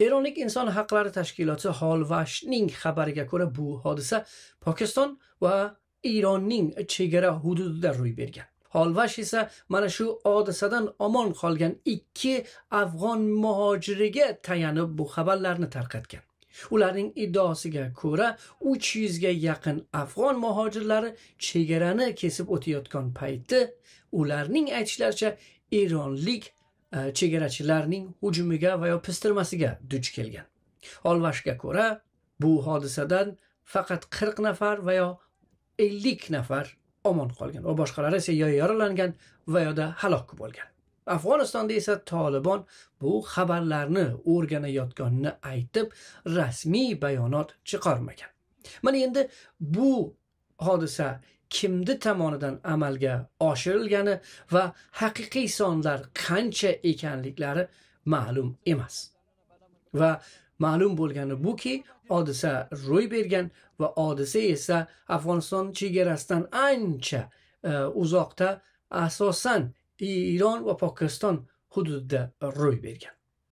eronlik inson haqlari tashkiloti holvashning xabariga ko'ra bu hodisa pokiston va eronning chegara hududida ro'y bergan holvash esa mana shu hodisadan omon qolgan ikki afg'on muhojiriga tayanib bu xabarlarni tarqatgan ularning iddaosiga ko'ra uch yuzga yaqin afg'on muhojirlari chegarani kesib o'tayotgan paytda ularning aytishlaricha eronlik E, chegarachilarning hujumiga va yo pistirmasiga duch kelgan olvashga ko'ra bu hodisadan faqat qirq nafar va yo ellik nafar omon qolgan va boshqalari esa yo yaralangan va yoda halok bo'lgan afg'onistonda esa tolibon bu xabarlarni o'rganayotganini aytib rasmiy bayonot chiqarmagan mana endi bu hodisa kimni tomonidan amalga oshirilgani va haqiqiy sonlar qancha ekanliklari ma'lum emas va ma'lum bo'lgani buki hodisa ro'y bergan va hodisa esa afg'oniston chegarasidan ancha e, uzoqda asosan Iron va Pokiston hududida ro'y bergan